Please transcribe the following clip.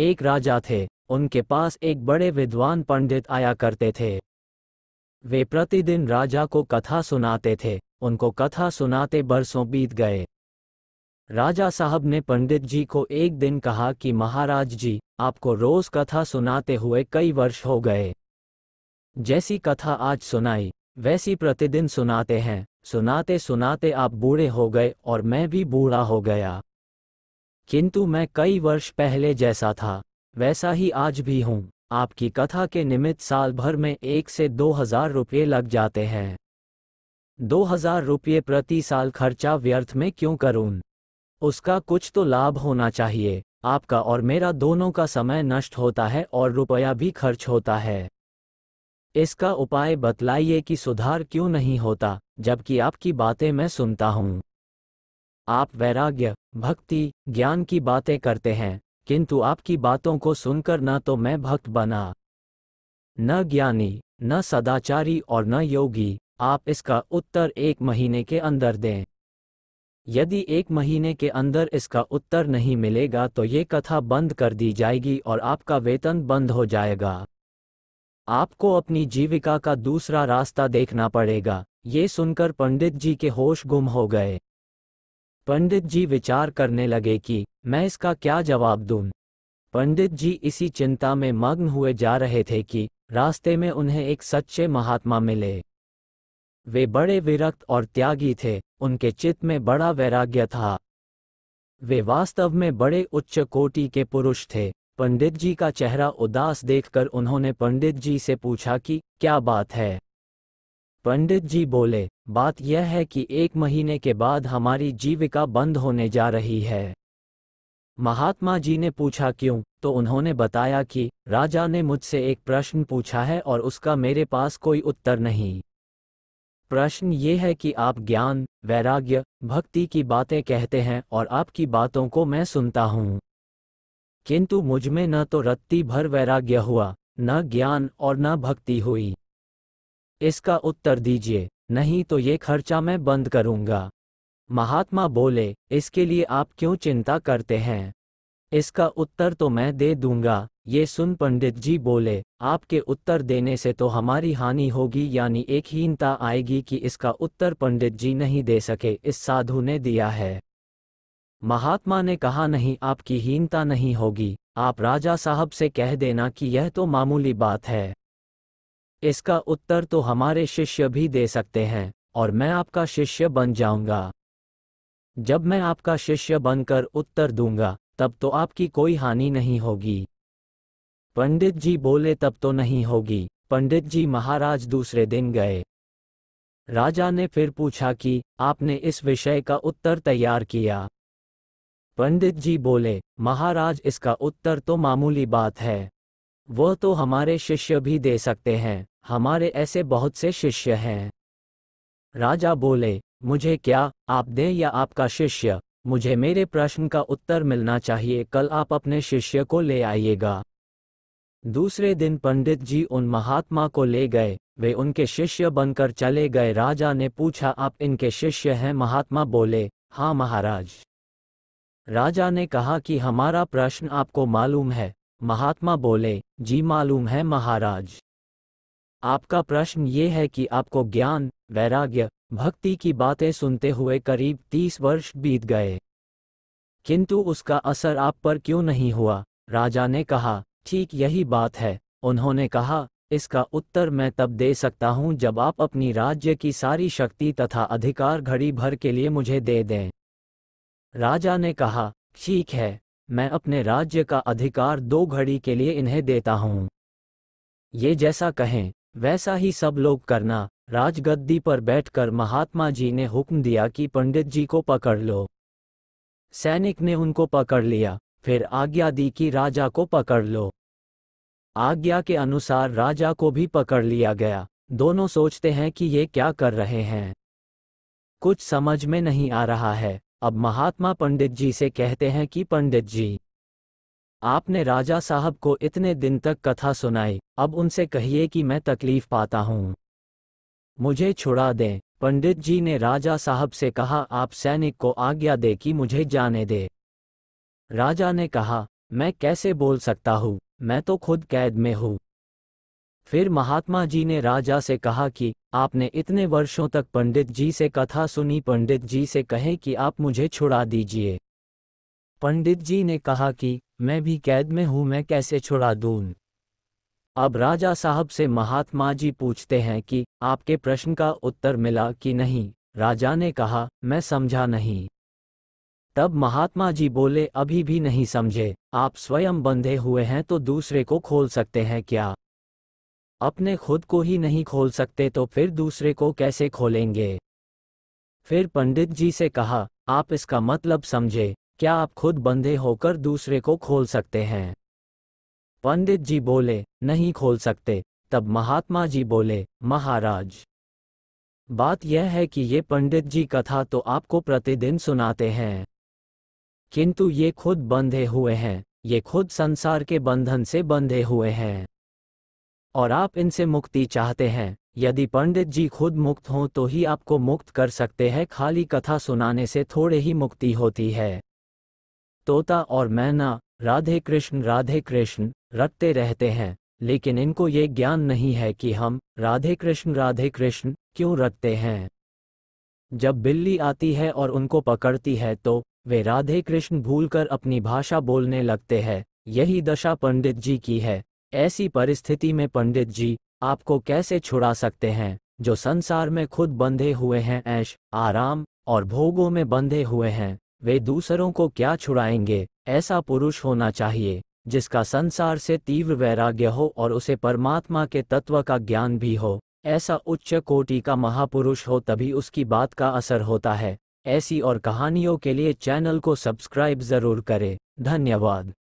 एक राजा थे उनके पास एक बड़े विद्वान पंडित आया करते थे वे प्रतिदिन राजा को कथा सुनाते थे उनको कथा सुनाते बरसों बीत गए राजा साहब ने पंडित जी को एक दिन कहा कि महाराज जी आपको रोज कथा सुनाते हुए कई वर्ष हो गए जैसी कथा आज सुनाई वैसी प्रतिदिन सुनाते हैं सुनाते सुनाते आप बूढ़े हो गए और मैं भी बूढ़ा हो गया किंतु मैं कई वर्ष पहले जैसा था वैसा ही आज भी हूँ आपकी कथा के निमित्त साल भर में एक से दो हजार रुपये लग जाते हैं दो हजार रुपये प्रति साल खर्चा व्यर्थ में क्यों करूँ उसका कुछ तो लाभ होना चाहिए आपका और मेरा दोनों का समय नष्ट होता है और रुपया भी खर्च होता है इसका उपाय बतलाइए कि सुधार क्यों नहीं होता जबकि आपकी बातें मैं सुनता हूँ आप वैराग्य भक्ति ज्ञान की बातें करते हैं किंतु आपकी बातों को सुनकर न तो मैं भक्त बना न ज्ञानी न सदाचारी और न योगी आप इसका उत्तर एक महीने के अंदर दें यदि एक महीने के अंदर इसका उत्तर नहीं मिलेगा तो ये कथा बंद कर दी जाएगी और आपका वेतन बंद हो जाएगा आपको अपनी जीविका का दूसरा रास्ता देखना पड़ेगा ये सुनकर पंडित जी के होश गुम हो गए पंडित जी विचार करने लगे कि मैं इसका क्या जवाब दूं? पंडित जी इसी चिंता में मग्न हुए जा रहे थे कि रास्ते में उन्हें एक सच्चे महात्मा मिले वे बड़े विरक्त और त्यागी थे उनके चित्त में बड़ा वैराग्य था वे वास्तव में बड़े उच्च कोटि के पुरुष थे पंडित जी का चेहरा उदास देखकर उन्होंने पंडित जी से पूछा कि क्या बात है पंडित जी बोले बात यह है कि एक महीने के बाद हमारी जीविका बंद होने जा रही है महात्मा जी ने पूछा क्यों तो उन्होंने बताया कि राजा ने मुझसे एक प्रश्न पूछा है और उसका मेरे पास कोई उत्तर नहीं प्रश्न ये है कि आप ज्ञान वैराग्य भक्ति की बातें कहते हैं और आपकी बातों को मैं सुनता हूँ किंतु मुझमें न तो रत्ती भर वैराग्य हुआ न ज्ञान और न भक्ति हुई इसका उत्तर दीजिए नहीं तो ये खर्चा मैं बंद करूंगा महात्मा बोले इसके लिए आप क्यों चिंता करते हैं इसका उत्तर तो मैं दे दूंगा ये सुन पंडित जी बोले आपके उत्तर देने से तो हमारी हानि होगी यानी एक हीनता आएगी कि इसका उत्तर पंडित जी नहीं दे सके इस साधु ने दिया है महात्मा ने कहा नहीं आपकी हीनता नहीं होगी आप राजा साहब से कह देना कि यह तो मामूली बात है इसका उत्तर तो हमारे शिष्य भी दे सकते हैं और मैं आपका शिष्य बन जाऊंगा जब मैं आपका शिष्य बनकर उत्तर दूंगा तब तो आपकी कोई हानि नहीं होगी पंडित जी बोले तब तो नहीं होगी पंडित जी महाराज दूसरे दिन गए राजा ने फिर पूछा कि आपने इस विषय का उत्तर तैयार किया पंडित जी बोले महाराज इसका उत्तर तो मामूली बात है वह तो हमारे शिष्य भी दे सकते हैं हमारे ऐसे बहुत से शिष्य हैं राजा बोले मुझे क्या आप दें या आपका शिष्य मुझे मेरे प्रश्न का उत्तर मिलना चाहिए कल आप अपने शिष्य को ले आइएगा दूसरे दिन पंडित जी उन महात्मा को ले गए वे उनके शिष्य बनकर चले गए राजा ने पूछा आप इनके शिष्य हैं महात्मा बोले हाँ महाराज राजा ने कहा कि हमारा प्रश्न आपको मालूम है महात्मा बोले जी मालूम है महाराज आपका प्रश्न ये है कि आपको ज्ञान वैराग्य भक्ति की बातें सुनते हुए करीब तीस वर्ष बीत गए किंतु उसका असर आप पर क्यों नहीं हुआ राजा ने कहा ठीक यही बात है उन्होंने कहा इसका उत्तर मैं तब दे सकता हूँ जब आप अपनी राज्य की सारी शक्ति तथा अधिकार घड़ी भर के लिए मुझे दे दें राजा ने कहा ठीक है मैं अपने राज्य का अधिकार दो घड़ी के लिए इन्हें देता हूँ ये जैसा कहें वैसा ही सब लोग करना राजगद्दी पर बैठकर महात्मा जी ने हुक्म दिया कि पंडित जी को पकड़ लो सैनिक ने उनको पकड़ लिया फिर आज्ञा दी कि राजा को पकड़ लो आज्ञा के अनुसार राजा को भी पकड़ लिया गया दोनों सोचते हैं कि ये क्या कर रहे हैं कुछ समझ में नहीं आ रहा है अब महात्मा पंडित जी से कहते हैं कि पंडित जी आपने राजा साहब को इतने दिन तक कथा सुनाई अब उनसे कहिए कि मैं तकलीफ पाता हूँ मुझे छुड़ा दें पंडित जी ने राजा साहब से कहा आप सैनिक को आज्ञा दे कि मुझे जाने दे राजा ने कहा मैं कैसे बोल सकता हूँ मैं तो खुद कैद में हूँ फिर महात्मा जी ने राजा से कहा कि आपने इतने वर्षों तक पंडित जी से कथा सुनी पंडित जी से कहें कि आप मुझे छुड़ा दीजिए पंडित जी ने कहा कि मैं भी कैद में हूँ मैं कैसे छुड़ा दून अब राजा साहब से महात्मा जी पूछते हैं कि आपके प्रश्न का उत्तर मिला कि नहीं राजा ने कहा मैं समझा नहीं तब महात्मा जी बोले अभी भी नहीं समझे आप स्वयं बंधे हुए हैं तो दूसरे को खोल सकते हैं क्या अपने खुद को ही नहीं खोल सकते तो फिर दूसरे को कैसे खोलेंगे फिर पंडित जी से कहा आप इसका मतलब समझे क्या आप खुद बंधे होकर दूसरे को खोल सकते हैं पंडित जी बोले नहीं खोल सकते तब महात्मा जी बोले महाराज बात यह है कि ये पंडित जी कथा तो आपको प्रतिदिन सुनाते हैं किंतु ये खुद बंधे हुए हैं ये खुद संसार के बंधन से बंधे हुए हैं और आप इनसे मुक्ति चाहते हैं यदि पंडित जी खुद मुक्त हों तो ही आपको मुक्त कर सकते हैं खाली कथा सुनाने से थोड़े ही मुक्ति होती है तोता और मैना राधे कृष्ण राधे कृष्ण रटते रहते हैं लेकिन इनको ये ज्ञान नहीं है कि हम राधे कृष्ण राधे कृष्ण क्यों रटते हैं जब बिल्ली आती है और उनको पकड़ती है तो वे राधे कृष्ण भूलकर अपनी भाषा बोलने लगते हैं यही दशा पंडित जी की है ऐसी परिस्थिति में पंडित जी आपको कैसे छुड़ा सकते हैं जो संसार में खुद बंधे हुए हैं ऐश आराम और भोगों में बंधे हुए हैं वे दूसरों को क्या छुड़ाएंगे ऐसा पुरुष होना चाहिए जिसका संसार से तीव्र वैराग्य हो और उसे परमात्मा के तत्व का ज्ञान भी हो ऐसा उच्च कोटि का महापुरुष हो तभी उसकी बात का असर होता है ऐसी और कहानियों के लिए चैनल को सब्सक्राइब जरूर करें धन्यवाद